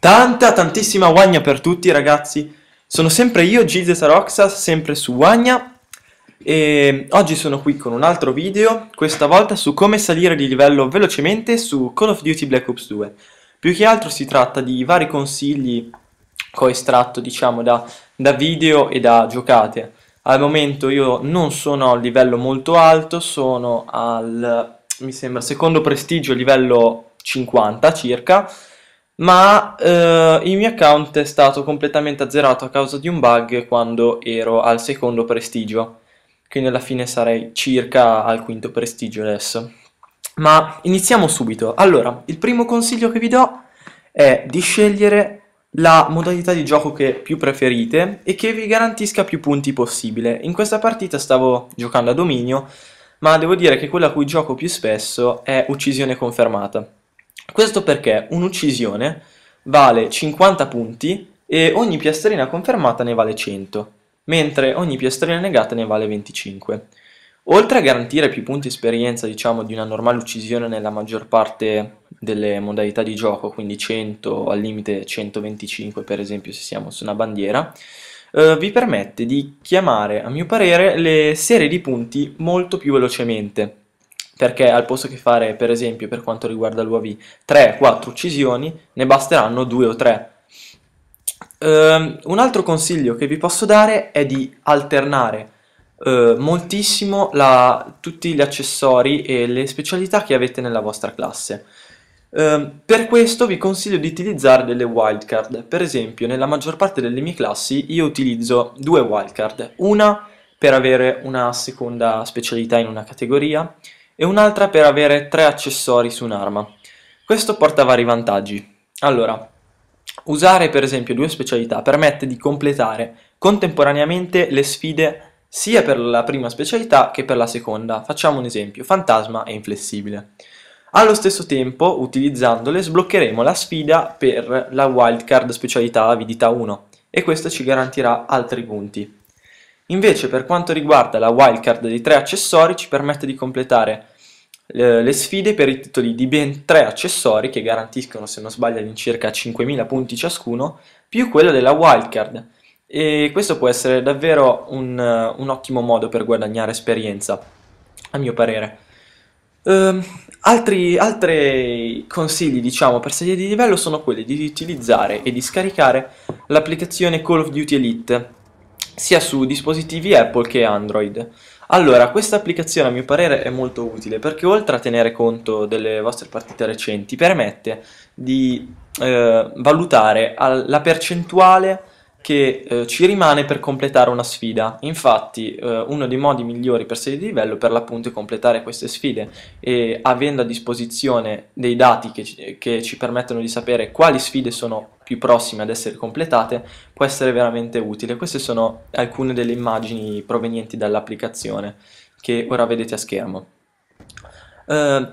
Tanta, tantissima guagna per tutti ragazzi. Sono sempre io, Gizes Roxas, sempre su guagna. E oggi sono qui con un altro video, questa volta su come salire di livello velocemente su Call of Duty Black Ops 2. Più che altro si tratta di vari consigli che ho estratto diciamo da, da video e da giocate. Al momento io non sono a livello molto alto, sono al, mi sembra, secondo prestigio livello 50 circa ma eh, il mio account è stato completamente azzerato a causa di un bug quando ero al secondo prestigio, quindi alla fine sarei circa al quinto prestigio adesso. Ma iniziamo subito. Allora, il primo consiglio che vi do è di scegliere la modalità di gioco che più preferite e che vi garantisca più punti possibile. In questa partita stavo giocando a dominio, ma devo dire che quella a cui gioco più spesso è uccisione confermata. Questo perché un'uccisione vale 50 punti e ogni piastrina confermata ne vale 100, mentre ogni piastrina negata ne vale 25. Oltre a garantire più punti esperienza, diciamo, di una normale uccisione nella maggior parte delle modalità di gioco, quindi 100, al limite 125 per esempio se siamo su una bandiera, eh, vi permette di chiamare, a mio parere, le serie di punti molto più velocemente perché al posto che fare, per esempio, per quanto riguarda l'UAV, 3-4 uccisioni, ne basteranno 2 o 3. Um, ehm, un altro consiglio che vi posso dare è di alternare uh, moltissimo la, tutti gli accessori e le specialità che avete nella vostra classe. Um, per questo vi consiglio di utilizzare delle wildcard, per esempio nella maggior parte delle mie classi io utilizzo due wildcard, una per avere una seconda specialità in una categoria e un'altra per avere tre accessori su un'arma. Questo porta vari vantaggi. Allora, usare per esempio due specialità permette di completare contemporaneamente le sfide sia per la prima specialità che per la seconda. Facciamo un esempio, fantasma e inflessibile. Allo stesso tempo, utilizzandole, sbloccheremo la sfida per la wildcard specialità avidità 1 e questo ci garantirà altri punti. Invece per quanto riguarda la wildcard dei tre accessori ci permette di completare le, sfide per i titoli di ben tre accessori che garantiscono se non sbaglio all'incirca 5.000 punti ciascuno più quello della wildcard e questo può essere davvero un, un ottimo modo per guadagnare esperienza a mio parere. Um, altri, altri, consigli diciamo per salire di livello sono quelli di utilizzare e di scaricare l'applicazione Call of Duty Elite sia su dispositivi Apple che Android. Allora, questa applicazione a mio parere è molto utile perché oltre a tenere conto delle vostre partite recenti, permette di eh, valutare al, la percentuale che eh, ci rimane per completare una sfida. Infatti, eh, uno dei modi migliori per salire di livello per l'appunto è completare queste sfide e avendo a disposizione dei dati che ci, che ci permettono di sapere quali sfide sono più prossime ad essere completate può essere veramente utile. Queste sono alcune delle immagini provenienti dall'applicazione che ora vedete a schermo. Uh,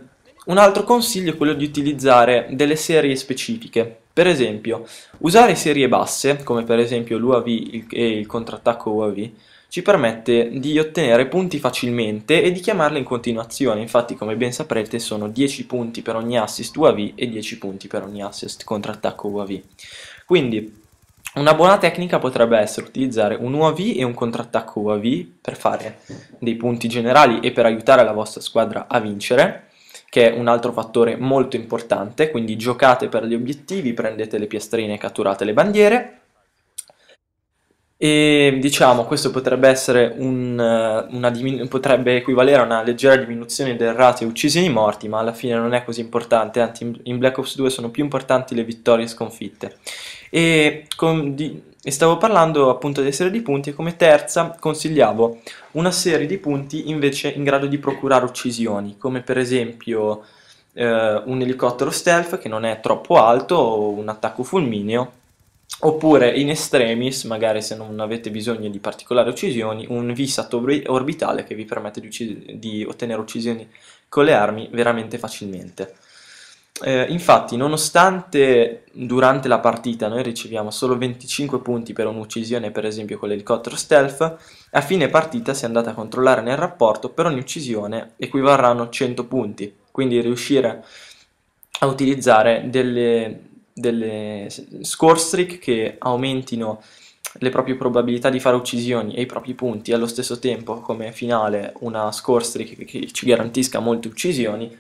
un altro consiglio è quello di utilizzare delle serie specifiche. Per esempio, usare serie basse, come per esempio l'UAV e il contrattacco UAV, ci permette di ottenere punti facilmente e di chiamarle in continuazione, infatti come ben saprete sono 10 punti per ogni assist UAV e 10 punti per ogni assist contrattacco UAV. Quindi una buona tecnica potrebbe essere utilizzare un UAV e un contrattacco UAV per fare dei punti generali e per aiutare la vostra squadra a vincere, che è un altro fattore molto importante, quindi giocate per gli obiettivi, prendete le piastrine e catturate le bandiere, e diciamo, questo potrebbe, un, eh, una diminu- potrebbe equivalere a una leggera diminuzione del rate uccisioni morti, ma alla fine non è così importante, anzi in Black Ops 2 sono più importanti le vittorie sconfitte. E, con, di, e stavo parlando appunto delle serie di punti e come terza consigliavo una serie di punti invece in grado di procurare uccisioni, come per esempio eh, un elicottero stealth che non è troppo alto o un attacco fulmineo oppure in extremis, magari se non avete bisogno di particolari uccisioni, un VSAT orbitale che vi permette di, uccis- di ottenere uccisioni con le armi veramente facilmente. Eh, infatti, nonostante durante la partita noi riceviamo solo 25 punti per un'uccisione, per esempio con l'elicottero stealth, a fine partita, se andate a controllare nel rapporto, per ogni uccisione equivarranno 100 punti. Quindi riuscire a utilizzare delle, delle score streak che aumentino le proprie probabilità di fare uccisioni e i propri punti allo stesso tempo come finale una score streak che ci garantisca molte uccisioni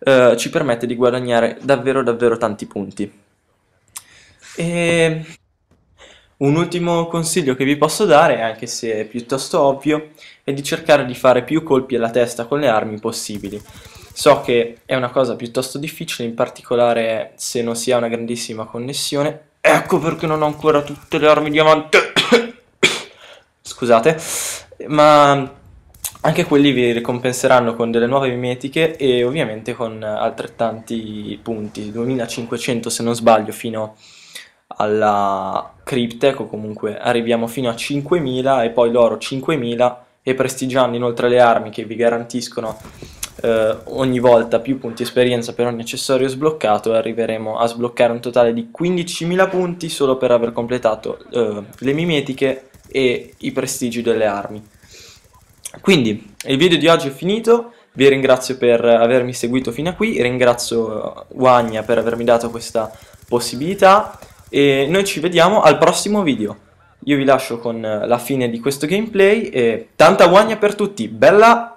eh, ci permette di guadagnare davvero davvero tanti punti e un ultimo consiglio che vi posso dare anche se è piuttosto ovvio è di cercare di fare più colpi alla testa con le armi possibili So che è una cosa piuttosto difficile, in particolare se non si ha una grandissima connessione. Ecco perché non ho ancora tutte le armi diamante. Scusate, ma anche quelli vi ricompenseranno con delle nuove mimetiche e ovviamente con altrettanti punti, 2500 se non sbaglio fino alla Cryptech o comunque arriviamo fino a 5000 e poi l'oro 5000 e prestigiando inoltre le armi che vi garantiscono eh, ogni volta più punti esperienza per ogni accessorio sbloccato e arriveremo a sbloccare un totale di 15.000 punti solo per aver completato eh, le mimetiche e i prestigi delle armi. Quindi il video di oggi è finito, vi ringrazio per avermi seguito fino a qui, ringrazio eh, Wagna per avermi dato questa possibilità e noi ci vediamo al prossimo video. Io vi lascio con eh, la fine di questo gameplay e tanta guagna per tutti, bella!